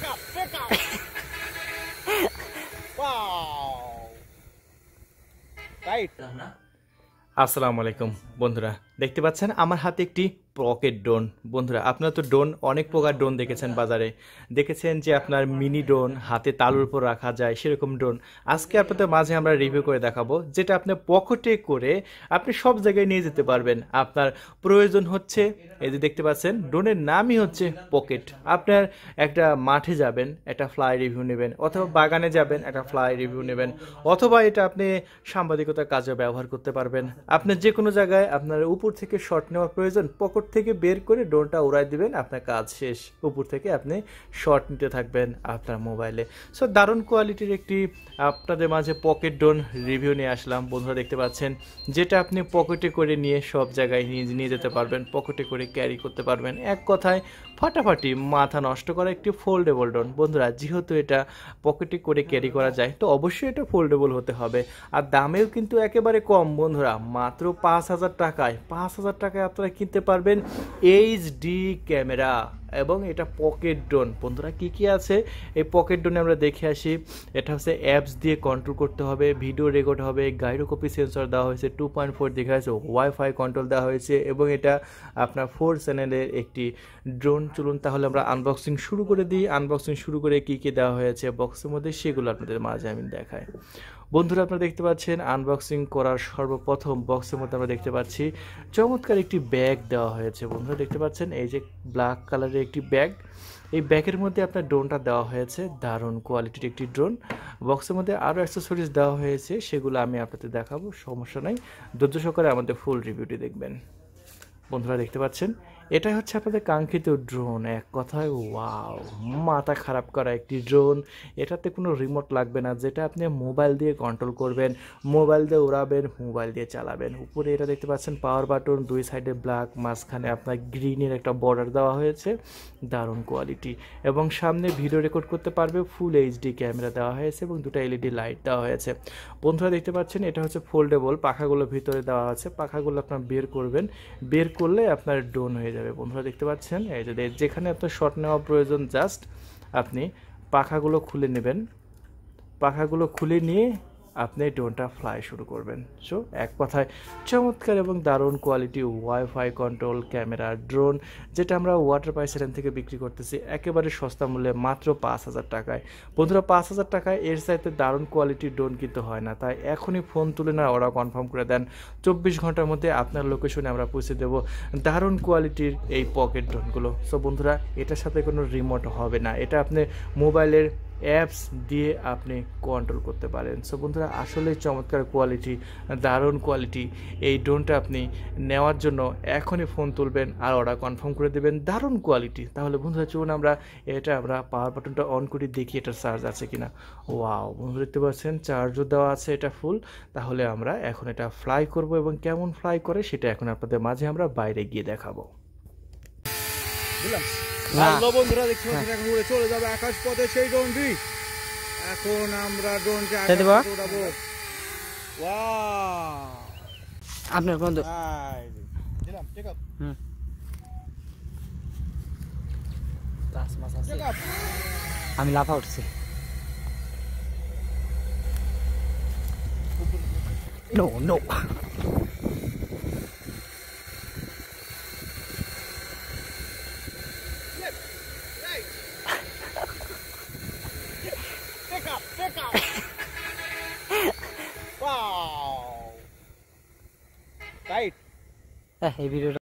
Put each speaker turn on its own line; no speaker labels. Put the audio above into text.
Pick up, pick up. wow. Right. আসসালামু আলাইকুম বন্ধুরা দেখতে পাচ্ছেন আমার হাতে একটি পকেট ড্রোন বন্ধুরা আপনারা তো ড্রোন অনেক প্রকার ড্রোন দেখেছেন বাজারে দেখেছেন যে আপনার মিনি ড্রোন হাতে তালুর উপর রাখা যায় সেরকম ড্রোন আজকে আপনাদের মাঝে আমরা রিভিউ করে দেখাবো যেটা আপনি পকেটে করে আপনি সব জায়গায় নিয়ে যেতে পারবেন আপনার প্রয়োজন হচ্ছে এই যে দেখতে পাচ্ছেন ড্রোনের নামই হচ্ছে পকেট আপনার একটা মাঠে যাবেন একটা ফ্লাই রিভিউ নেবেন অথবা বাগানে যাবেন একটা ফ্লাই রিভিউ নেবেন অথবা এটা আপনি সাংবাদিকতার কাজে ব্যবহার করতে পারবেন আপনি যে কোনো জায়গায় আপনার উপর উপর থেকে শট নেওয়া প্রয়োজন পকেট থেকে বের করে ড্রোনটা উড়াই দিবেন আপনার কাজ শেষ উপর থেকে আপনি শট নিতে থাকবেন আপনার মোবাইলে সো দারুণ কোয়ালিটির একটি আপনাদের মাঝে পকেট ড্রোন রিভিউ নিয়ে আসলাম বন্ধুরা দেখতে পাচ্ছেন যেটা আপনি পকেটে করে নিয়ে সব জায়গায় নিয়ে নিয়ে যেতে পারবেন পকেটে করে ক্যারি করতে পারবেন এক কথায় ফাটাফাটি মাথা নষ্ট করা একটি ফোল্ডেবল ড্রোন বন্ধুরা যেহেতু এটা পকেটে করে ক্যারি করা যায় তো অবশ্যই এটা ফোল্ডেবল হতে হবে আর দামেও কিন্তু একেবারে কম বন্ধুরা মাত্র পাঁচ হাজার টাকায় পাঁচ হাজার টাকায় আপনারা কিনতে পারবেন এইচডি ক্যামেরা এবং এটা পকেট ড্রোন বন্ধুরা কি কি আছে এই পকেট ড্রোনে আমরা দেখে আসি এটা হচ্ছে অ্যাপস দিয়ে কন্ট্রোল করতে হবে ভিডিও রেকর্ড হবে গাইরোকপি সেন্সর দেওয়া হয়েছে টু পয়েন্ট ফোর দেখা হয়েছে ওয়াইফাই কন্ট্রোল দেওয়া হয়েছে এবং এটা আপনার ফোর চ্যানেলের একটি ড্রোন চলুন তাহলে আমরা আনবক্সিং শুরু করে দিই আনবক্সিং শুরু করে কি কি দেওয়া হয়েছে বক্সের মধ্যে সেগুলো আপনাদের মাঝে আমি দেখাই বন্ধুরা আপনারা দেখতে পাচ্ছেন আনবক্সিং করার সর্বপ্রথম বক্সের মধ্যে আমরা দেখতে পাচ্ছি চমৎকার একটি ব্যাগ দেওয়া হয়েছে বন্ধুরা দেখতে পাচ্ছেন এই যে ব্ল্যাক কালারের একটি ব্যাগ এই ব্যাগের মধ্যে আপনার ড্রোনটা দেওয়া হয়েছে দারুণ কোয়ালিটির একটি ড্রোন বক্সের মধ্যে আরও অ্যাক্সেসরিজ দেওয়া হয়েছে সেগুলো আমি আপনাদের দেখাবো সমস্যা নাই ধৈর্য সহকারে আমাদের ফুল রিভিউটি দেখবেন বন্ধুরা দেখতে পাচ্ছেন এটাই হচ্ছে আপনাদের কাঙ্ক্ষিত ড্রোন এক কথায় ওয়াও মাথা খারাপ করা একটি ড্রোন এটাতে কোনো রিমোট লাগবে না যেটা আপনি মোবাইল দিয়ে কন্ট্রোল করবেন মোবাইল দিয়ে উড়াবেন মোবাইল দিয়ে চালাবেন উপরে এটা দেখতে পাচ্ছেন পাওয়ার বাটন দুই সাইডে ব্ল্যাক মাঝখানে আপনার গ্রিনের একটা বর্ডার দেওয়া হয়েছে দারুণ কোয়ালিটি এবং সামনে ভিডিও রেকর্ড করতে পারবে ফুল এইচডি ক্যামেরা দেওয়া হয়েছে এবং দুটো এলইডি লাইট দেওয়া হয়েছে বন্ধুরা দেখতে পাচ্ছেন এটা হচ্ছে ফোল্ডেবল পাখাগুলো ভিতরে দেওয়া আছে পাখাগুলো আপনার বের করবেন বের করলে আপনার ড্রোন হয়ে যাবে যাবে বন্ধুরা দেখতে পাচ্ছেন এই যে যেখানে আপনার শর্ট নেওয়া প্রয়োজন জাস্ট আপনি পাখাগুলো খুলে নেবেন পাখাগুলো খুলে নিয়ে আপনি ড্রোনটা ফ্লাই শুরু করবেন সো এক কথায় চমৎকার এবং দারুণ quality wifi control camera drone যেটা আমরা ওয়াটার পাই সেটেন থেকে বিক্রি করতেছি একেবারে সস্তা মূল্যে মাত্র পাঁচ হাজার টাকায় বন্ধুরা পাঁচ হাজার টাকায় এর সাইতে দারুণ কোয়ালিটির ড্রোন কিন্তু হয় না তাই এখনই ফোন তুলে না ওরা কনফার্ম করে দেন চব্বিশ ঘন্টার মধ্যে আপনার লোকেশনে আমরা পৌঁছে দেবো দারুণ কোয়ালিটির এই পকেট ড্রোনগুলো সো বন্ধুরা এটার সাথে কোনো রিমোট হবে না এটা আপনি মোবাইলের অ্যাপস দিয়ে আপনি কন্ট্রোল করতে পারেন সো বন্ধুরা আসলে চমৎকার কোয়ালিটি দারুণ কোয়ালিটি এই ড্রোনটা আপনি নেওয়ার জন্য এখনই ফোন তুলবেন আর অর্ডার কনফার্ম করে দেবেন দারুণ কোয়ালিটি তাহলে বন্ধুরা চলুন আমরা এটা আমরা পাওয়ার বাটনটা অন করি দেখি এটা চার্জ আছে কি না ওয়াও বন্ধুরা দেখতে পাচ্ছেন চার্জও দেওয়া আছে এটা ফুল তাহলে আমরা এখন এটা ফ্লাই করব এবং কেমন ফ্লাই করে সেটা এখন আপনাদের মাঝে আমরা বাইরে গিয়ে দেখাবো বুঝলাম বন্ধুরা দেখছি হ্যাঁ। এখন চলে যাবে আকাশ পথে সেই ড্রোনটি এখন আমরা ড্রোনকে আকাশে উড়াবো আপনার বন্ধু দিলাম আমি লাফা উঠছি নো নো wow right এই ভিডিওটা